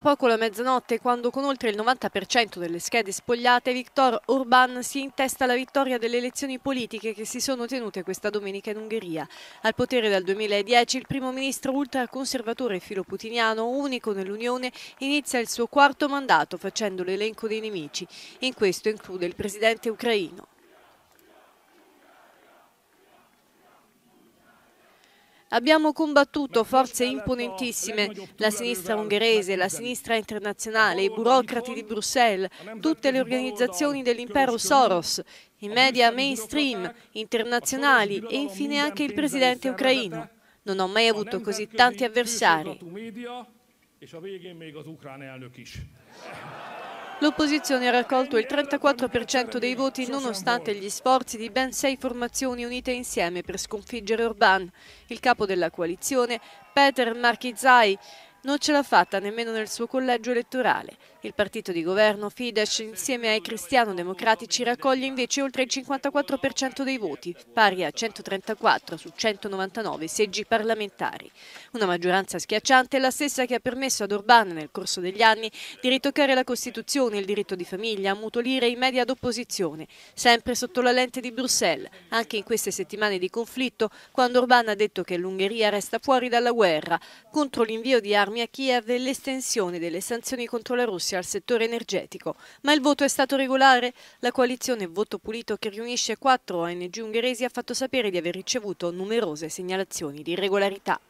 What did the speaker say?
Poco la mezzanotte, quando con oltre il 90% delle schede spogliate, Viktor Orban si intesta la vittoria delle elezioni politiche che si sono tenute questa domenica in Ungheria. Al potere dal 2010, il primo ministro ultraconservatore filoputiniano, unico nell'Unione, inizia il suo quarto mandato facendo l'elenco dei nemici. In questo include il presidente ucraino. Abbiamo combattuto forze imponentissime, la sinistra ungherese, la sinistra internazionale, i burocrati di Bruxelles, tutte le organizzazioni dell'impero Soros, i media mainstream, internazionali e infine anche il presidente ucraino. Non ho mai avuto così tanti avversari. L'opposizione ha raccolto il 34% dei voti nonostante gli sforzi di ben sei formazioni unite insieme per sconfiggere Orbán. Il capo della coalizione, Peter Markizai, non ce l'ha fatta nemmeno nel suo collegio elettorale. Il partito di governo Fidesz insieme ai cristiano-democratici raccoglie invece oltre il 54% dei voti, pari a 134 su 199 seggi parlamentari. Una maggioranza schiacciante, la stessa che ha permesso ad Orbán nel corso degli anni di ritoccare la Costituzione, il diritto di famiglia, a mutolire i media d'opposizione, sempre sotto la lente di Bruxelles, anche in queste settimane di conflitto, quando Orbán ha detto che l'Ungheria resta fuori dalla guerra, contro l'invio di armi allarmi a Kiev e l'estensione delle sanzioni contro la Russia al settore energetico. Ma il voto è stato regolare? La coalizione Voto Pulito, che riunisce quattro ONG ungheresi, ha fatto sapere di aver ricevuto numerose segnalazioni di irregolarità.